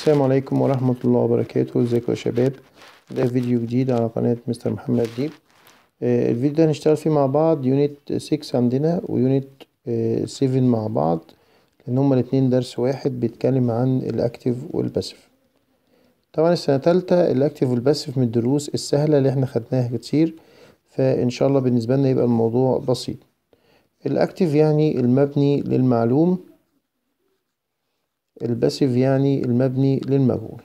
السلام عليكم ورحمة الله وبركاته ازيكم يا شباب ده فيديو جديد على قناة مستر محمد ديب آه، الفيديو ده هنشتغل فيه مع بعض يونت 6 عندنا ويونت 7 آه، مع بعض لان هما الاتنين درس واحد بيتكلم عن الاكتف والباسف طبعا السنة تالتة الاكتف والباسف من الدروس السهلة اللي احنا خدناها كتير فان شاء الله بالنسبة لنا يبقى الموضوع بسيط الاكتف يعني المبني للمعلوم الباسيف يعني المبني للمجهول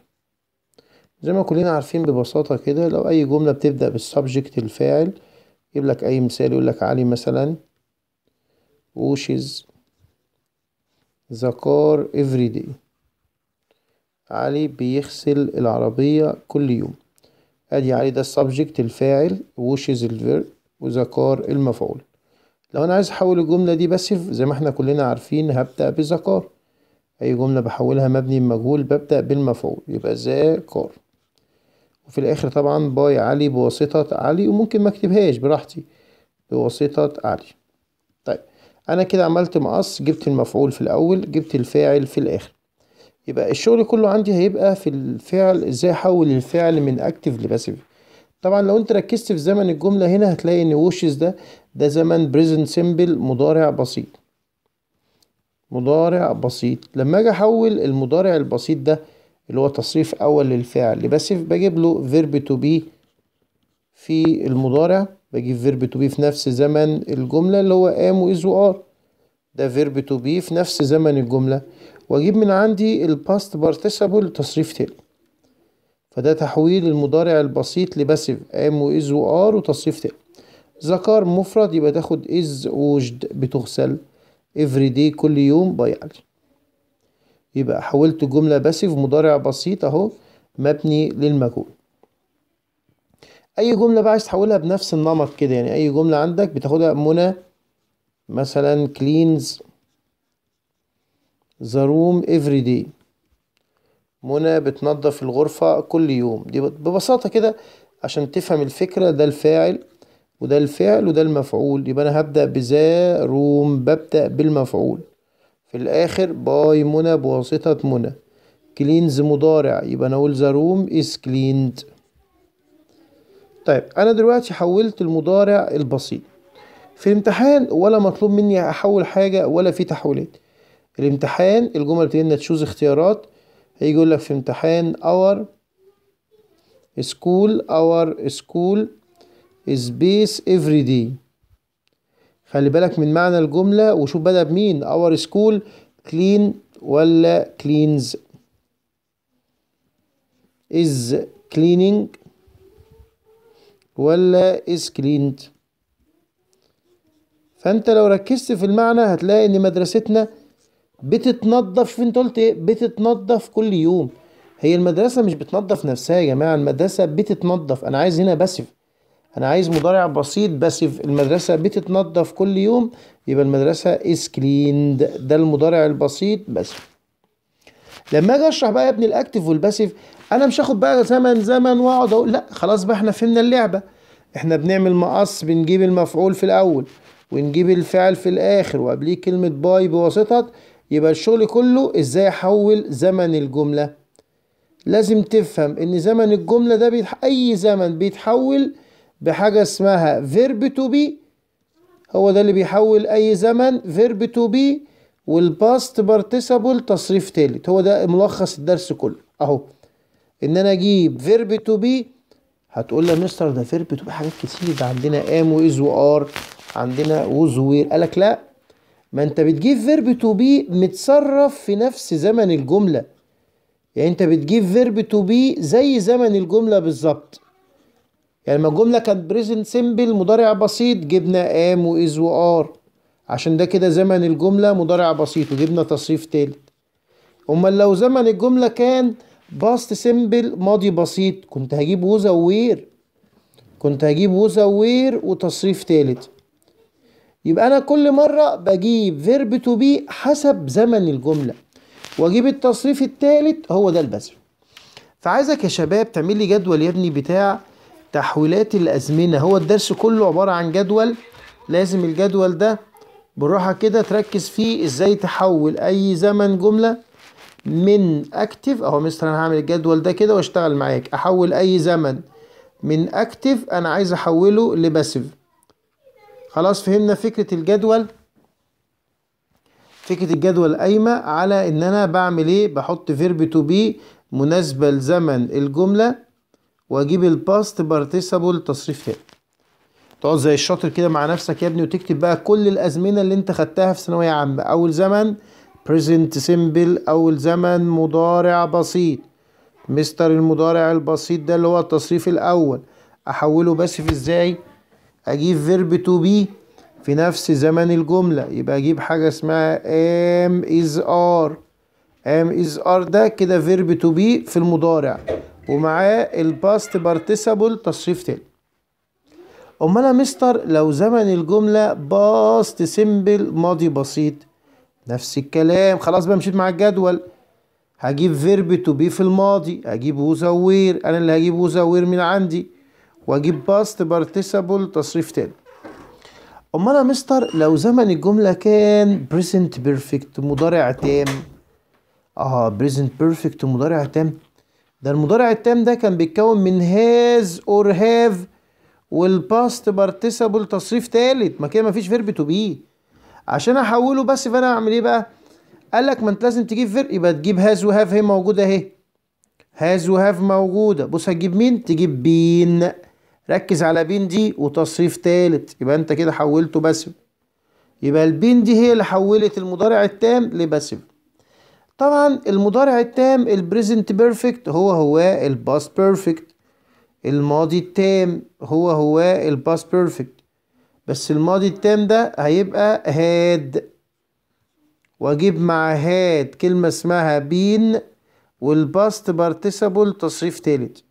زي ما كلنا عارفين ببساطة كده لو أي جملة بتبدأ بالسبجكت الفاعل يجيب لك أي مثال يقول لك علي مثلا وشز ذا كار every day علي بيغسل العربية كل يوم ادي علي ده السبجكت الفاعل وشز الفيرب وذا كار المفعول لو انا عايز احول الجملة دي باسيف زي ما احنا كلنا عارفين هبدأ بذا كار أي جملة بحولها مبني مجهول ببدأ بالمفعول يبقى ذا كار وفي الآخر طبعا باي علي بواسطة علي وممكن ما اكتبهاش براحتي بواسطة علي طيب أنا كده عملت مقص جبت المفعول في الأول جبت الفاعل في الآخر يبقى الشغل كله عندي هيبقى في الفعل ازاي احول الفعل من اكتف لباسيف طبعا لو انت ركزت في زمن الجمله هنا هتلاقي ان وشز ده ده زمن بريزنت سيمبل مضارع بسيط مضارع بسيط لما اجي احول المضارع البسيط ده اللي هو تصريف اول للفعل بس بجيب له فيرب تو بي في المضارع بجيب فيرب تو بي في نفس زمن الجملة اللي هو ام وإز وآر ده فيرب تو بي في نفس زمن الجملة وأجيب من عندي الباست بارتيسيبل تصريف تل فده تحويل المضارع البسيط لباسيف ام وإز وآر وتصريف تل ذكر مفرد يبقى تاخد إز وجد بتغسل every day كل يوم باي علي يبقى حولت جملة باسيف مضارع بسيط اهو مبني للمجهول اي جملة بقى عايز تحولها بنفس النمط كده يعني اي جملة عندك بتاخدها منى مثلا cleans the room every day منى بتنظف الغرفة كل يوم دي ببساطة كده عشان تفهم الفكرة ده الفاعل وده الفعل وده المفعول يبقى أنا هبدأ بذا روم ببدأ بالمفعول في الآخر باي منى بواسطة منى كلينز مضارع يبقى أنا أقول ذا روم إز كليند طيب أنا دلوقتي حولت المضارع البسيط في الامتحان ولا مطلوب مني أحول حاجة ولا في تحويلات الامتحان الجمل بتقول تشوز اختيارات هيجي لك في امتحان اور سكول اور سكول سبيس افري دي خلي بالك من معنى الجملة وشوف بدأ بمين اور سكول كلين ولا كلينز is cleaning ولا is cleaned فانت لو ركزت في المعنى هتلاقي ان مدرستنا بتتنظف انت قلت ايه بتتنظف كل يوم هي المدرسه مش بتنظف نفسها يا جماعه المدرسه بتتنظف انا عايز هنا باسف انا عايز مضارع بسيط بس المدرسه بتتنضف كل يوم يبقى المدرسه از كليند ده المضارع البسيط بس لما اجي اشرح بقى يا ابني الاكتف والباسيف انا مش هاخد بقى زمن زمن واقعد اقول لا خلاص بقى احنا فهمنا اللعبه احنا بنعمل مقص بنجيب المفعول في الاول ونجيب الفعل في الاخر وقبليه كلمه باي بواسطه يبقى الشغل كله ازاي احول زمن الجمله لازم تفهم ان زمن الجمله ده بيتح... اي زمن بيتحول بحاجة اسمها verb to be هو ده اللي بيحول أي زمن verb to be والباست participle تصريف تالت هو ده ملخص الدرس كله أهو إن أنا أجيب verb to be هتقول لي يا مستر ده verb to be حاجات كتير ده عندنا am وإز وآر عندنا was وير قالك لأ ما أنت بتجيب verb to be متصرف في نفس زمن الجملة يعني أنت بتجيب verb to be زي زمن الجملة بالظبط يعني لما الجملة كانت بريزنت سيمبل مضارع بسيط جبنا ام وإز وآر عشان ده كده زمن الجملة مضارع بسيط وجبنا تصريف تالت أمال لو زمن الجملة كان باست سيمبل ماضي بسيط كنت هجيب وذا وير كنت هجيب وذا وير وتصريف تالت يبقى أنا كل مرة بجيب فيرب تو بي حسب زمن الجملة وأجيب التصريف التالت هو ده البذر فعايزك يا شباب تعمل لي جدول يا ابني بتاع تحويلات الأزمنة هو الدرس كله عبارة عن جدول لازم الجدول ده بالراحة كده تركز فيه ازاي تحول أي زمن جملة من أكتف أهو مستر أنا هعمل الجدول ده كده وأشتغل معاك أحول أي زمن من أكتف أنا عايز أحوله لباسيف خلاص فهمنا فكرة الجدول فكرة الجدول قايمة على إن أنا بعمل إيه بحط فيرب تو بي مناسبة لزمن الجملة واجيب الباست بارتيسيبل تصريف تاني تقعد زي الشاطر كده مع نفسك يا ابني وتكتب بقى كل الازمنه اللي انت خدتها في ثانويه عامه اول زمن present simple اول زمن مضارع بسيط مستر المضارع البسيط ده اللي هو التصريف الاول احوله بس في ازاي اجيب verb to be في نفس زمن الجمله يبقى اجيب حاجه اسمها ام از ار ام از ار ده كده verb to be في المضارع ومعاه الباست بارتيسابل تصريف تاني امال يا مستر لو زمن الجمله باست سيمبل ماضي بسيط نفس الكلام خلاص بقى مشيت مع الجدول هجيب فيرب تو بي في الماضي اجيب وزوير انا اللي هجيب وزوير من عندي واجيب باست بارتيسابل تصريف تاني امال يا مستر لو زمن الجمله كان بريزنت بيرفكت مضارع تام اه بريزنت بيرفكت مضارع تام ده المضارع التام ده كان بيتكون من هاز اور هاف والباست بارتيسيبل تصريف تالت ما كده مفيش فيرب تو بي عشان احوله بس فانا اعمل ايه بقى قال لك ما انت لازم تجيب فيرب يبقى تجيب هاز وهاف اهي موجوده اهي هاز وهاف موجوده بص هتجيب مين تجيب بين ركز على بين دي وتصريف تالت يبقى انت كده حولته باسف يبقى البين دي هي اللي حولت المضارع التام لباسف طبعا المضارع التام البريزنت بيرفكت هو هو الباست بيرفكت الماضي التام هو هو الباست بيرفكت بس الماضي التام ده هيبقى هاد واجيب مع هاد كلمة اسمها بين والباست بارتيسيبل تصريف تالت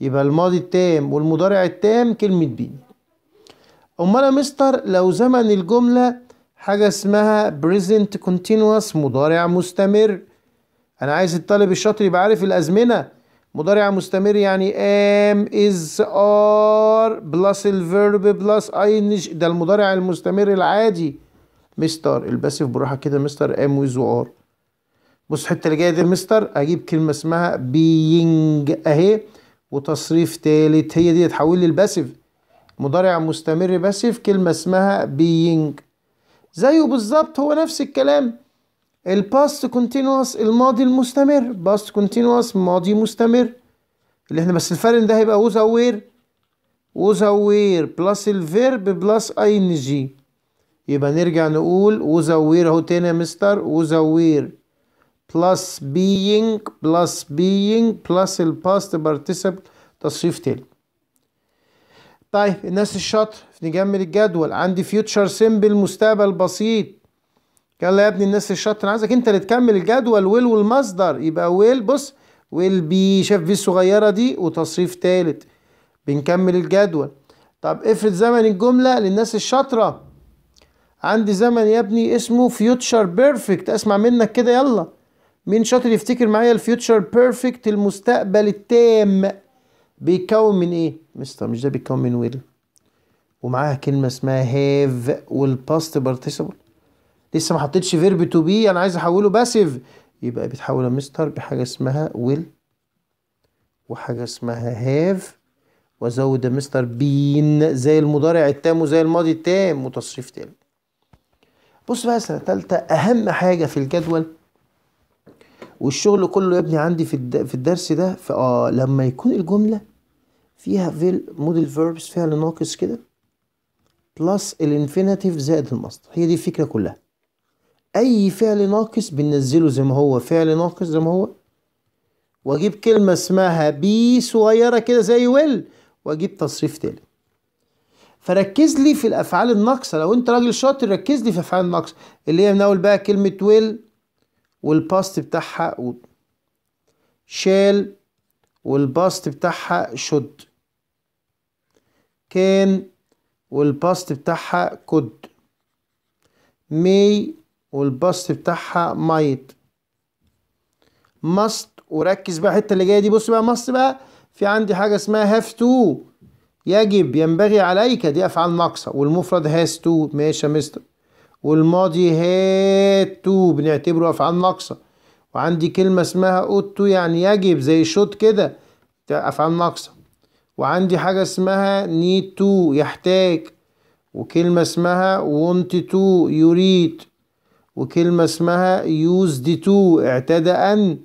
يبقى الماضي التام والمضارع التام كلمة بين أمال يا مستر لو زمن الجملة حاجة اسمها present continuous مضارع مستمر أنا عايز الطالب الشاطر يبقى عارف الأزمنة مضارع مستمر يعني am is are plus الverb plus ing ده المضارع المستمر العادي مستر الباسف براحة كده مستر am is are بص الحتة اللي جاية دي مستر أجيب كلمة اسمها being أهي وتصريف تالت هي دي تحول لي الباسف مضارع مستمر باسف كلمة اسمها being زيه بالظبط هو نفس الكلام الباست كونتينوس الماضي المستمر باست كونتينوس ماضي مستمر اللي احنا بس الفرق ده هيبقى ووز وير ووز وير بلس الفيرب بلس اي ان جي يبقى نرجع نقول ووز وير اهو تاني يا مستر ووز وير بلس being بلس being بلس الباست participle تصريف تاني طيب الناس الشاطر نجمل الجدول عندي فيوتشر سيمبل مستقبل بسيط يلا يا ابني الناس الشاطر عايزك انت اللي تكمل الجدول ويل والمصدر يبقى ويل بص ويل بي شاف في الصغيره دي وتصريف ثالث بنكمل الجدول طب افرض زمن الجمله للناس الشاطره عندي زمن يا ابني اسمه فيوتشر بيرفكت اسمع منك كده يلا مين شاطر يفتكر معايا الفيوتشر بيرفكت المستقبل التام بيكون من ايه مستر مش ده بيكون من ويل ومعاها كلمه اسمها هاف والباست بارتيسيبل لسه ما حطيتش فيرب تو بي انا عايز احوله باسيف يبقى بيتحول مستر بحاجه اسمها ويل وحاجه اسمها هاف وازود مستر بين زي المضارع التام وزي الماضي التام وتصريف تام بص بقى سنه ثالثه اهم حاجه في الجدول والشغل كله يا ابني عندي في الدرس ده فاه لما يكون الجمله فيها فيل موديل فيربس فعل ناقص كده بلس الانفينيتيف زائد المصدر هي دي الفكره كلها اي فعل ناقص بننزله زي ما هو فعل ناقص زي ما هو واجيب كلمه اسمها بي صغيره كده زي ويل واجيب تصريف تالت فركز لي في الافعال الناقصه لو انت راجل شاطر ركز لي في افعال الناقصه اللي هي من اول بقى كلمه ويل والباست بتاعها شال والباست بتاعها شد كان والباست بتاعها كود مي والباست بتاعها مايت ماست وركز بقى الحته اللي جايه دي بص بقى ماست بقى في عندي حاجه اسمها هاف تو يجب ينبغي عليك دي افعال ناقصه والمفرد هاز تو ماشي يا مستر والماضي هاد تو بنعتبره افعال ناقصه وعندي كلمه اسمها اوت تو يعني يجب زي شوت كده افعال ناقصه وعندي حاجة اسمها need to يحتاج وكلمة اسمها want to يريد وكلمة اسمها used to اعتاد أن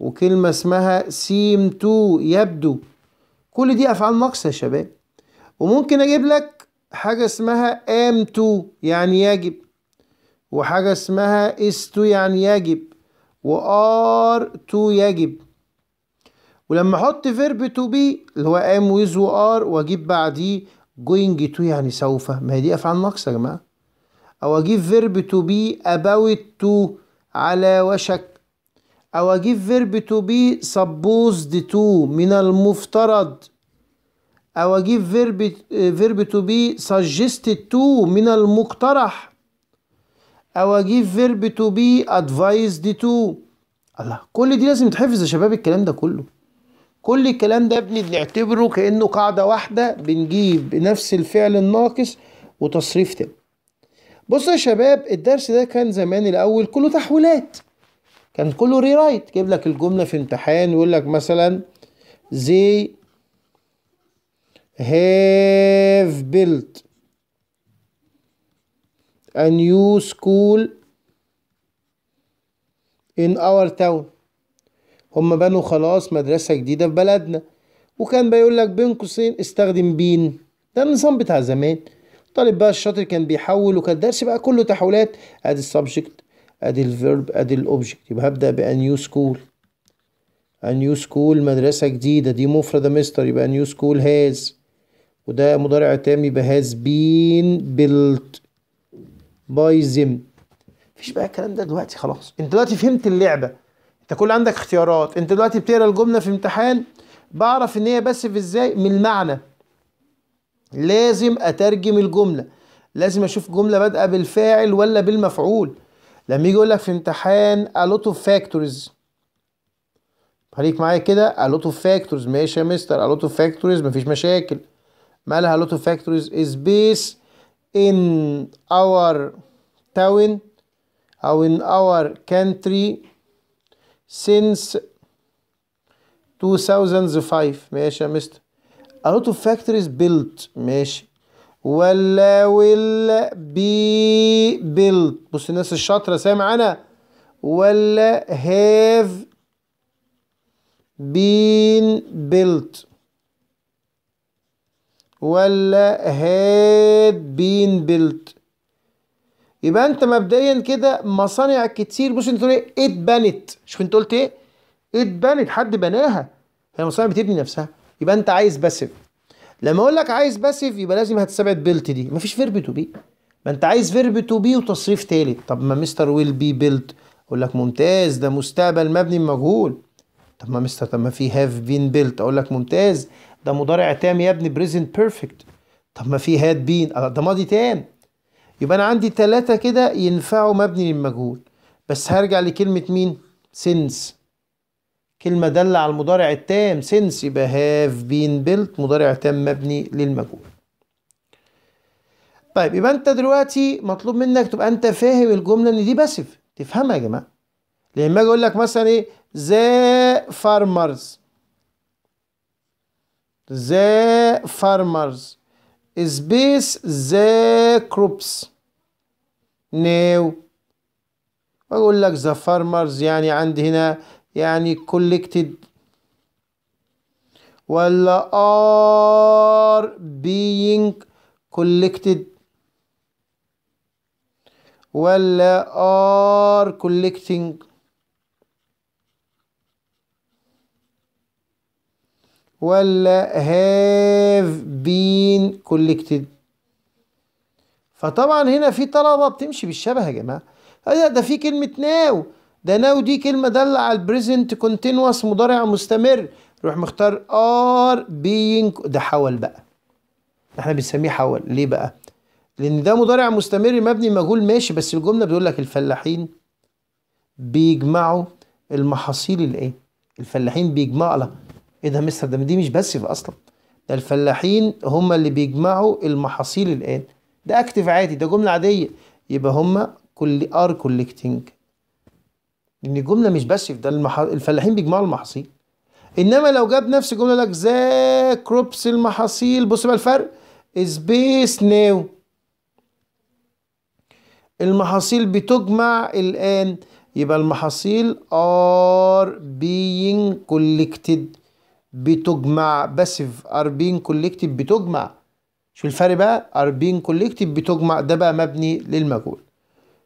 وكلمة اسمها seem to يبدو كل دي أفعال ناقصة يا شباب وممكن أجيب لك حاجة اسمها am to يعني يجب وحاجة اسمها is to يعني يجب و are to يجب ولما احط فيرب تو بي اللي هو ام ويز وار واجيب بعديه جوينج تو يعني سوف ما هي دي افعال ناقصه يا جماعه او اجيب فيرب تو بي اباوت تو على وشك او اجيب فيرب تو بي سبوزد تو من المفترض او اجيب فيرب فيرب تو بي سجستد تو من المقترح او اجيب فيرب تو بي ادفايزد تو الله كل دي لازم تحفظ يا شباب الكلام ده كله كل الكلام ده ابني بنعتبره كانه قاعده واحده بنجيب نفس الفعل الناقص وتصريف تاني بصوا يا شباب الدرس ده كان زمان الاول كله تحويلات كان كله ري رايت جيب لك الجمله في امتحان يقول لك مثلا زي have built a new school in our town هم بنوا خلاص مدرسة جديدة في بلدنا وكان بيقول لك بين قوسين استخدم بين ده النظام بتاع زمان طالب بقى الشاطر كان بيحول وكان الدرس بقى كله تحولات ادي السبجكت ادي الفيرب ادي الاوبجكت يبقى هبدا بانيو سكول نيو سكول مدرسة جديدة دي مفردة مستر يبقى نيو سكول هاز وده مضارع تام يبقى هاز بين بيلت باي زم مفيش بقى الكلام ده دلوقتي خلاص انت دلوقتي فهمت اللعبة انت كل عندك اختيارات انت دلوقتي بتقرا الجمله في امتحان بعرف ان هي بس في ازاي من المعنى لازم اترجم الجمله لازم اشوف جمله بادئه بالفاعل ولا بالمفعول لما يجي يقول لك في امتحان a lot of خليك معايا كده a lot of ماشي يا مستر a lot of مفيش مشاكل مالها a lot of از بيس ان in our town او in our country since 2005 ماشي يا مستر a lot of factories built ماشي ولا will be built بص الناس الشاطرة انا ولا have been built ولا had been built يبقى انت مبدئيا كده مصانع كتير بص انت ايه اتبنت شوف انت قلت ايه اتبنت حد بناها هي مصانع بتبني نفسها يبقى انت عايز باسيف لما اقول لك عايز باسيف يبقى لازم هتستبعد بيلت دي مفيش فيرب تو بي ما انت عايز فيرب تو بي وتصريف تالت طب ما مستر ويل بي بيلت اقول لك ممتاز ده مستقبل مبني مجهول طب ما مستر طب ما في هاف بين بيلت اقول لك ممتاز ده مضارع تام يا ابني بريزنت بيرفكت طب ما في هاد آه، بين ده ماضي تام يبقى أنا عندي تلاتة كده ينفعوا مبني للمجهول بس هرجع لكلمة مين؟ سنس كلمة دل على المضارع التام سنس يبقى هاف بين بيلت مضارع تام مبني للمجهول طيب يبقى انت دلوقتي مطلوب منك تبقى انت فاهم الجملة ان دي باسف تفهمها يا جماعة لما اجي اقول لك مثلا ايه ذا فارمرز ذا فارمرز space the crops now واقول لك the farmers يعني عندي هنا يعني collected ولا are being collected ولا are collecting ولا have been collected فطبعا هنا في طلبة بتمشي بالشبه يا جماعة ده, ده في كلمة ناو ده ناو دي كلمة دل على البريزنت كونتينوس مضارع مستمر روح مختار ار بين ده حول بقى احنا بنسميه حول ليه بقى لان ده مضارع مستمر مبني مجهول ماشي بس الجملة بتقول لك الفلاحين بيجمعوا المحاصيل الايه الفلاحين بيجمعوا ايه ده مستر ده دي مش في اصلا ده الفلاحين هم اللي بيجمعوا المحاصيل الان ده اكتف عادي ده جمله عاديه يبقى هم كل ار كولكتنج ان الجمله مش في ده المح... الفلاحين بيجمعوا المحاصيل انما لو جاب نفس الجمله لك ذا كروبس المحاصيل بص بقى الفرق سبيس ناو المحاصيل بتجمع الآن يبقى المحاصيل ار بينج كولكتد بتجمع باسيف ار بين كولكتيف بتجمع شو الفرق بقى ار بين كولكتيف بتجمع ده بقى مبني للمجهول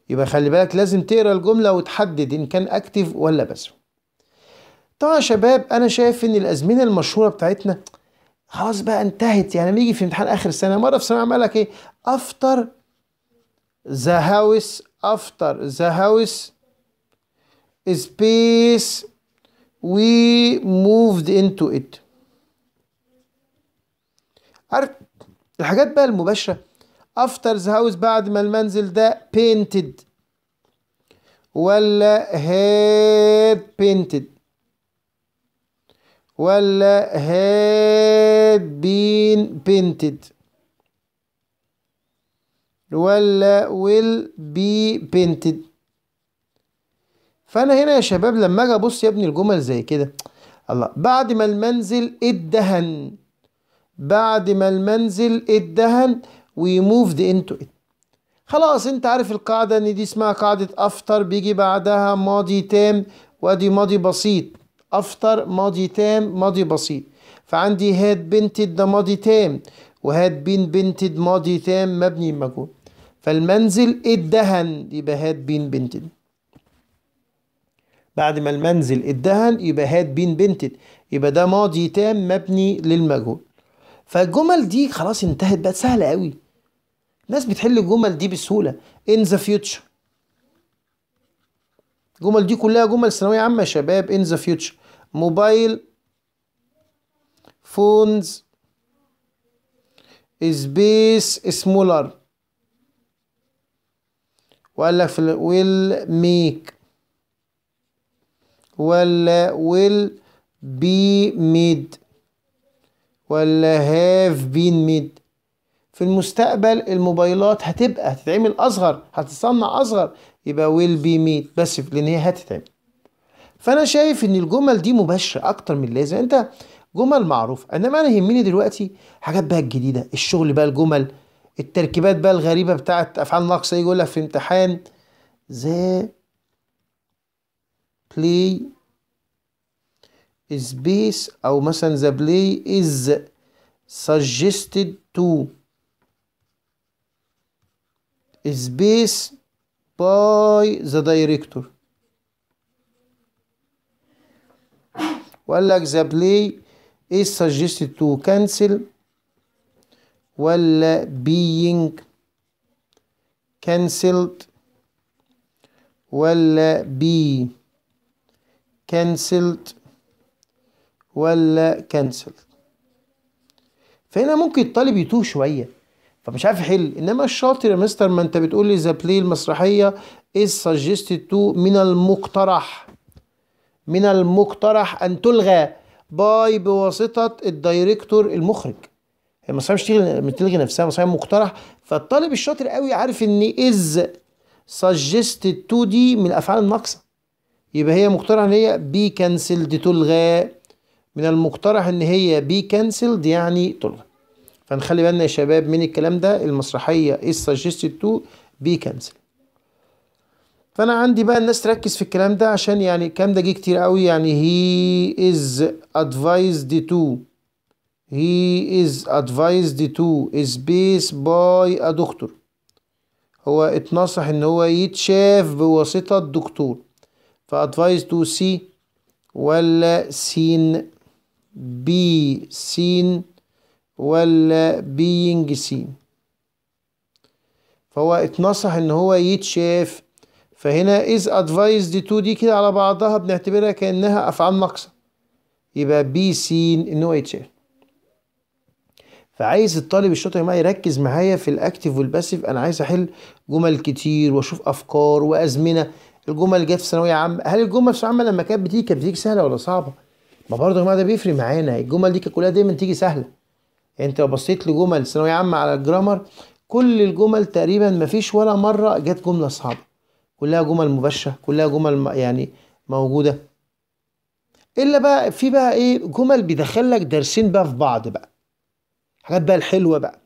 يبقى خلي بالك لازم تقرا الجمله وتحدد ان كان اكتف ولا باسيف طبعا يا شباب انا شايف ان الازمنه المشهوره بتاعتنا خلاص بقى انتهت يعني لما يجي في امتحان اخر السنه مره في سنه عمال لك ايه افتر ذا هاوس افتر ذا هاوس سبيس we moved into it عارف الحاجات بقى المباشرة after the house بعد ما المنزل ده painted ولا had painted ولا had been painted ولا will be painted فانا هنا يا شباب لما اجي ابص يا ابني الجمل زي كده الله بعد ما المنزل ادهن بعد ما المنزل ادهن وي موفد انتو ات خلاص انت عارف القاعدة ان دي اسمها قاعدة افطر بيجي بعدها ماضي تام وادي ماضي بسيط افطر ماضي تام ماضي بسيط فعندي هاد بنتد ده ماضي تام وهاد بين بنتد ماضي تام مبني مجهول فالمنزل ادهن يبقى هاد بين بنتد بعد ما المنزل اتدهن يبقى هات بين بنتد يبقى ده ماضي تام مبني للمجهول فالجمل دي خلاص انتهت بقت سهله قوي الناس بتحل الجمل دي بسهوله ان ذا فيوتشر الجمل دي كلها جمل ثانويه عامه يا شباب ان ذا فيوتشر موبايل فونز سبيس سمولر وقال لك في ويل ميك ولا will be made ولا هاف بين ميد في المستقبل الموبايلات هتبقى هتتعمل اصغر هتتصنع اصغر يبقى will be made بس لان هي هتتعمل فانا شايف ان الجمل دي مباشره اكتر من اللازم انت جمل معروفه انما انا يهمني دلوقتي حاجات بقى الجديده الشغل بقى الجمل التركيبات بقى الغريبه بتاعت افعال ناقصه يجي يقول لك في امتحان زي play space أو مثلا the play is suggested to based by the director وقال لك the play is suggested to cancel ولا being cancelled ولا be كانسلت ولا كانسلت فهنا ممكن الطالب يتوه شويه فمش عارف يحل انما الشاطر يا مستر ما انت بتقول لي ذا بلاي المسرحيه is suggested to من المقترح من المقترح ان تلغى باي بواسطه الدايركتور المخرج المسرحيه مش تلغي, تلغي نفسها المسرحية مقترح فالطالب الشاطر قوي عارف ان is suggested to دي من الافعال الناقصه يبقى هي مقترح ان هي بي كانسلد تلغى من المقترح ان هي بي كانسلد يعني تلغى فنخلي بالنا يا شباب من الكلام ده المسرحيه is سجستد تو بي كانسل فانا عندي بقى الناس تركز في الكلام ده عشان يعني الكلام ده جه كتير قوي يعني هي از ادفايزد تو هي از ادفايزد تو از بيس باي ا دكتور هو اتنصح ان هو يتشاف بواسطة الدكتور فأدفايز تو سي ولا سين بي سين ولا بينج سين فهو اتنصح ان هو يتشاف فهنا ادفايز دي تو دي كده على بعضها بنعتبرها كأنها أفعال ناقصة يبقى بي سين ان هو يتشاف فعايز الطالب الشاطر معايا يركز معايا في الاكتف والباسيف انا عايز احل جمل كتير واشوف افكار وازمنه الجمل اللي جت في ثانويه عامه هل الجمل في ثانويه عامه لما كانت بتيجي كانت بتيجي سهله ولا صعبه ما برضه يا جماعه ده بيفرق معانا الجمل دي كلها دايما تيجي سهله يعني انت لو بصيت لجمل ثانويه عامه على الجرامر كل الجمل تقريبا ما فيش ولا مره جت جمله صعبه كلها جمل مباشره كلها جمل يعني موجوده الا بقى في بقى ايه جمل بيدخل لك درسين بقى في بعض بقى حاجات بقى الحلوه بقى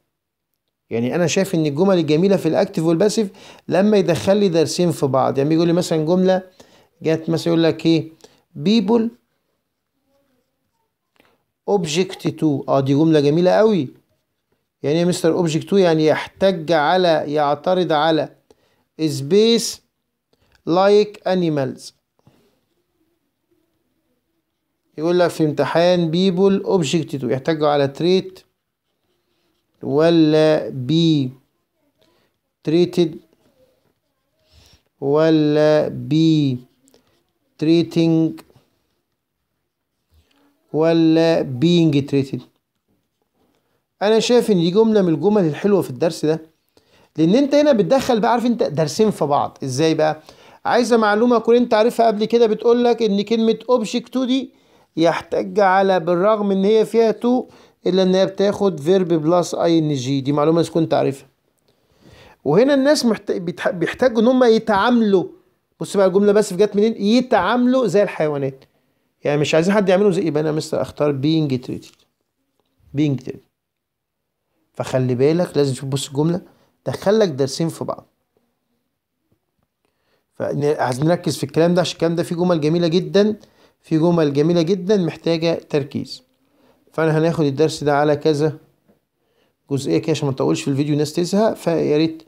يعني انا شايف ان الجمل الجميله في الاكتف والباسيف لما يدخل لي درسين في بعض يعني بيقول لي مثلا جمله جت مثلا يقول لك ايه بيبل اوبجكت تو اه دي جمله جميله قوي يعني ايه مستر اوبجكت تو يعني يحتج على يعترض على سبيس لايك انيمالز يقول لك في امتحان بيبل اوبجكت تو يحتجوا على تريت ولا بي treated ولا بي treating ولا being treated انا شايف ان دي جمله من الجمل الحلوه في الدرس ده لان انت هنا بتدخل بقى عارف انت درسين في بعض ازاي بقى عايزه معلومه كنت انت عارفها قبل كده بتقول لك ان كلمه اوبجكت دي يحتج على بالرغم ان هي فيها تو الا انها بتاخد فيرب بلس اي ان جي دي معلومه الناس كنت عارفها وهنا الناس محت... بيتح... بيحتاجوا ان هم يتعاملوا بص بقى الجمله بس جت منين يتعاملوا زي الحيوانات يعني مش عايزين حد يعمله زي يبقى انا مستر اختار بينج تريتد بينج تريتد فخلي بالك لازم تشوف بص الجمله دخلك درسين في بعض فعايزين نركز في الكلام ده عشان الكلام ده فيه جمل جميله جدا في جمل جميله جدا محتاجه تركيز فانا هناخد الدرس ده على كذا جزئيه كده عشان ما نطولش في الفيديو الناس تزهق فيا ريت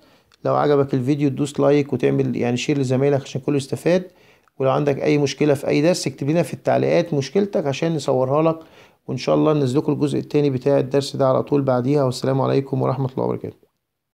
لو عجبك الفيديو تدوس لايك وتعمل يعني شير لزمايلك عشان كله يستفاد ولو عندك اي مشكله في اي درس اكتب لنا في التعليقات مشكلتك عشان نصورها لك وان شاء الله ننزل لكم الجزء الثاني بتاع الدرس ده على طول بعديها والسلام عليكم ورحمه الله وبركاته